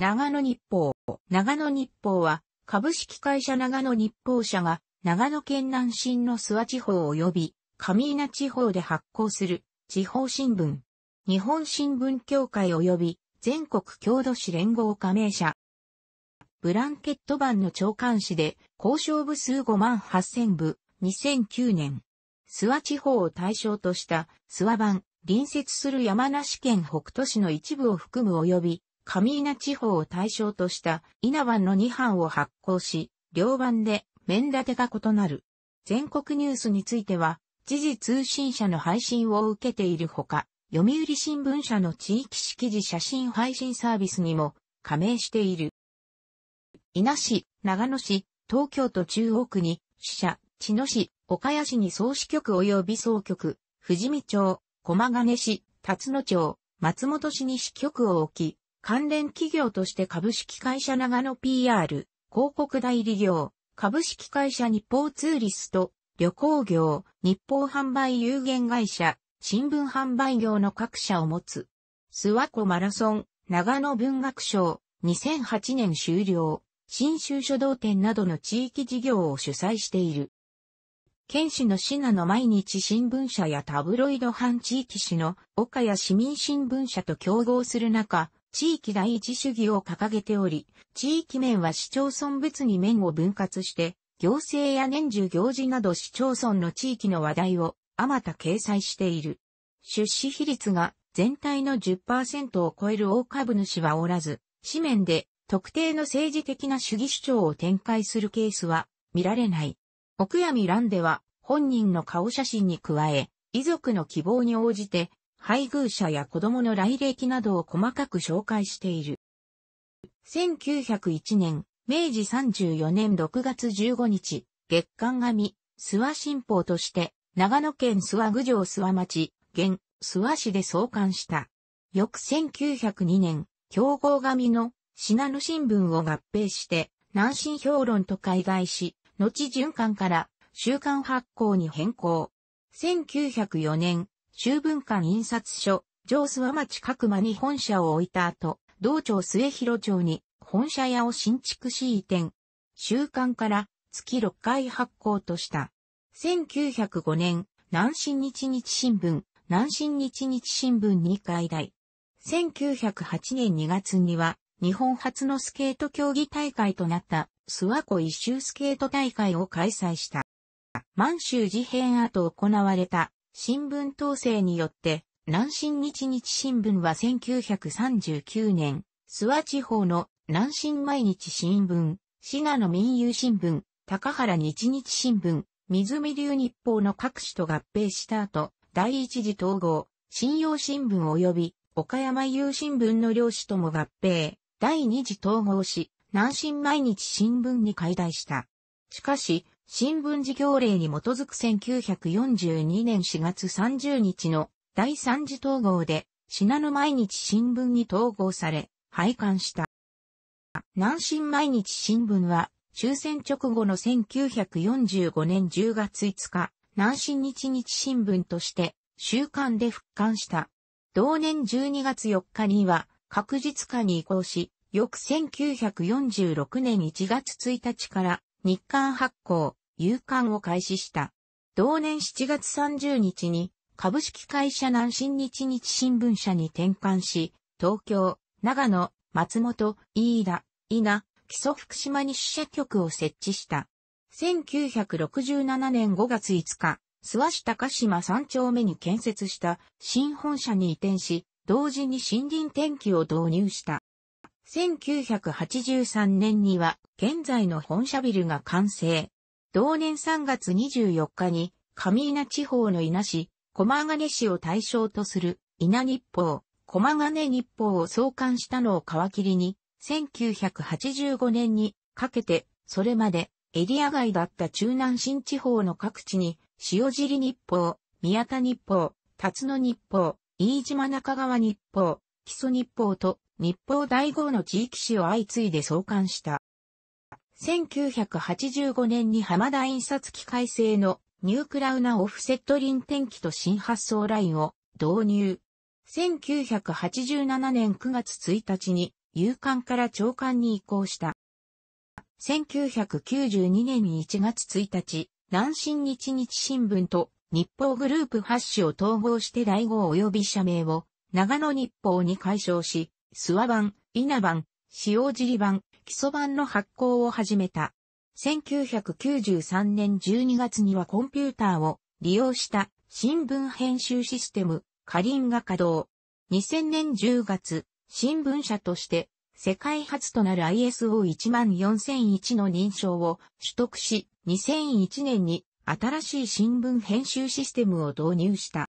長野日報。長野日報は、株式会社長野日報社が、長野県南信の諏訪地方及び、上稲地方で発行する、地方新聞。日本新聞協会及び、全国郷土史連合加盟社。ブランケット版の長官誌で、交渉部数5万8000部、2009年。諏訪地方を対象とした、諏訪版、隣接する山梨県北杜市の一部を含む及び、上稲地方を対象とした稲番の2版を発行し、両版で面立てが異なる。全国ニュースについては、時事通信社の配信を受けているほか、読売新聞社の地域式時写真配信サービスにも加盟している。稲市、長野市、東京都中央区に、支社、茅野市、岡谷市に総支局及び総局、富士見町、駒金市、辰野町、松本市に支局を置き、関連企業として株式会社長野 PR、広告代理業、株式会社日報ツーリスト、旅行業、日報販売有限会社、新聞販売業の各社を持つ。諏訪湖マラソン、長野文学賞、2008年終了、新州書道展などの地域事業を主催している。県市の品の毎日新聞社やタブロイド版地域市の岡谷市民新聞社と競合する中、地域第一主義を掲げており、地域面は市町村別に面を分割して、行政や年中行事など市町村の地域の話題をあまた掲載している。出資比率が全体の10%を超える大株主はおらず、紙面で特定の政治的な主義主張を展開するケースは見られない。奥闇欄では本人の顔写真に加え、遺族の希望に応じて配偶者や子供の来歴などを細かく紹介している。1901年、明治34年6月15日、月刊紙、諏訪新報として、長野県諏訪郡上諏訪町、現、諏訪市で創刊した。翌1902年、競合紙の信濃新聞を合併して、南進評論と海外し、後循環から週刊発行に変更。1904年、修文館印刷所、上諏訪町各間に本社を置いた後、道庁末広町に本社屋を新築し移転。週刊から月6回発行とした。1905年、南新日日新聞、南新日日新聞に開台。1908年2月には、日本初のスケート競技大会となった諏訪湖一周スケート大会を開催した。満州事変後行われた新聞統制によって、南新日日新聞は1939年、諏訪地方の南新毎日新聞、品の民有新聞、高原日日新聞、水見流日報の各紙と合併した後、第一次統合、信用新聞及び岡山有新聞の両紙とも合併、第二次統合し、南新毎日新聞に解体した。しかし、新聞事業令に基づく1942年4月30日の第3次統合で、品の毎日新聞に統合され、廃刊した。南新毎日新聞は、終戦直後の1945年10月5日、南新日日新聞として、週刊で復刊した。同年12月4日には、確実化に移行し、翌1946年1月1日から、日刊発行、夕刊を開始した。同年7月30日に株式会社南新日日新聞社に転換し、東京、長野、松本、飯田、伊稲、基礎福島に支社局を設置した。1967年5月5日、諏訪市高島3丁目に建設した新本社に移転し、同時に森林天気を導入した。1983年には現在の本社ビルが完成。同年3月24日に、上稲地方の稲市、駒ヶ根市を対象とする稲日報、駒ヶ根日報を創刊したのを皮切りに、1985年にかけて、それまでエリア外だった中南新地方の各地に、塩尻日報、宮田日報、辰野日報、飯島中川日報、木曽日報と日報第5の地域紙を相次いで創刊した。1985年に浜田印刷機改正のニュークラウナオフセットン転機と新発想ラインを導入。1987年9月1日に、有刊から長官に移行した。1992年1月1日、南新日日新聞と日報グループ発紙を統合して第号及び社名を長野日報に解消し、諏訪版、稲版、使用尻版、基礎版の発行を始めた。1993年12月にはコンピューターを利用した新聞編集システム、カリンが稼働。2000年10月、新聞社として世界初となる ISO14001 の認証を取得し、2001年に新しい新聞編集システムを導入した。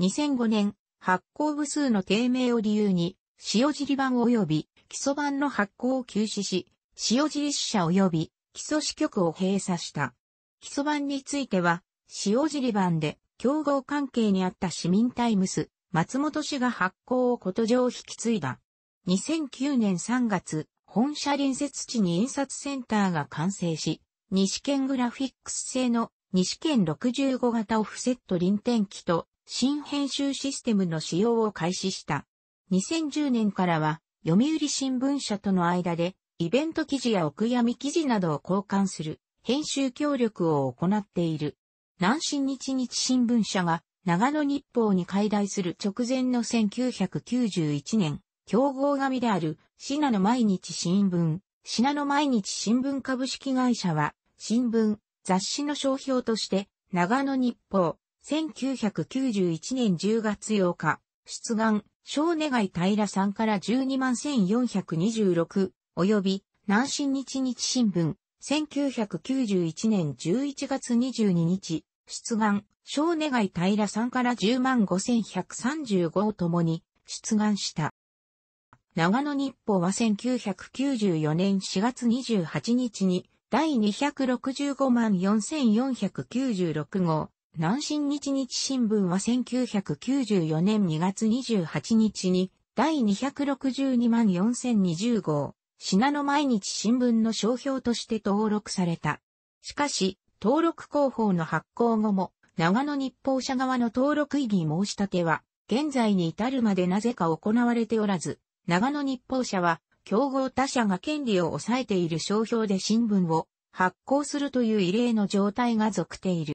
2005年、発行部数の低迷を理由に、塩尻版及び基礎版の発行を休止し、塩尻支社及び基礎支局を閉鎖した。基礎版については、塩尻版で競合関係にあった市民タイムス、松本氏が発行をこと上引き継いだ。2009年3月、本社隣接地に印刷センターが完成し、西県グラフィックス製の西県65型オフセット臨転機と新編集システムの使用を開始した。2010年からは読売新聞社との間で、イベント記事やお悔やみ記事などを交換する、編集協力を行っている。南新日日新聞社が、長野日報に開題する直前の1991年、競合紙である、品の毎日新聞、品の毎日新聞株式会社は、新聞、雑誌の商標として、長野日報、1991年10月8日、出願、小願い平さんから12万1426、及び、南新日日新聞、1991年11月22日、出願、小願い平さんから10万5135を共に、出願した。長野日報は1994年4月28日に、第265万4496号、南新日日新聞は1994年2月28日に第262万4020号、品の毎日新聞の商標として登録された。しかし、登録広報の発行後も、長野日報社側の登録異議申し立ては、現在に至るまでなぜか行われておらず、長野日報社は、競合他社が権利を抑えている商標で新聞を発行するという異例の状態が続ている。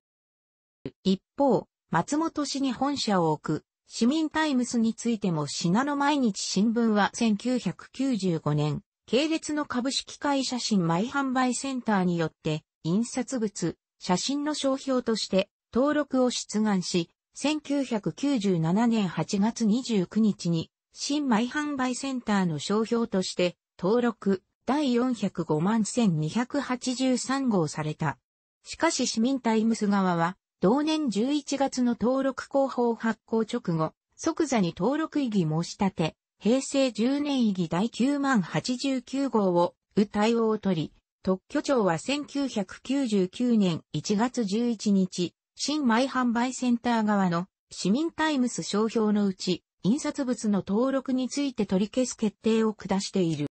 一方、松本市に本社を置く、市民タイムスについても品の毎日新聞は1995年、系列の株式会社新米販売センターによって、印刷物、写真の商標として登録を出願し、1997年8月29日に、新米販売センターの商標として登録第405万1283号された。しかし市民タイムス側は同年11月の登録広報発行直後、即座に登録異議申し立て、平成10年異議第9万89号を、う対応を取り、特許庁は1999年1月11日、新米販売センター側の市民タイムス商標のうち、印刷物の登録について取り消す決定を下している。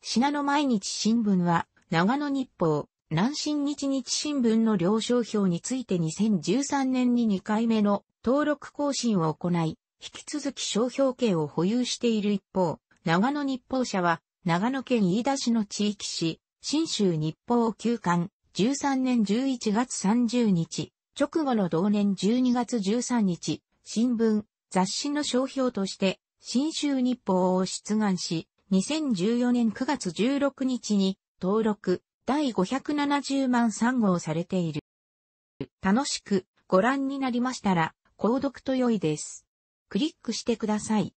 品の毎日新聞は、長野日報、南新日日新聞の両商標について2013年に2回目の登録更新を行い、引き続き商標権を保有している一方、長野日報社は、長野県飯田市の地域市、新州日報を休刊、13年11月30日、直後の同年12月13日、新聞、雑誌の商標として、新州日報を出願し、2014年9月16日に登録、第570万3号されている。楽しくご覧になりましたら、購読と良いです。クリックしてください。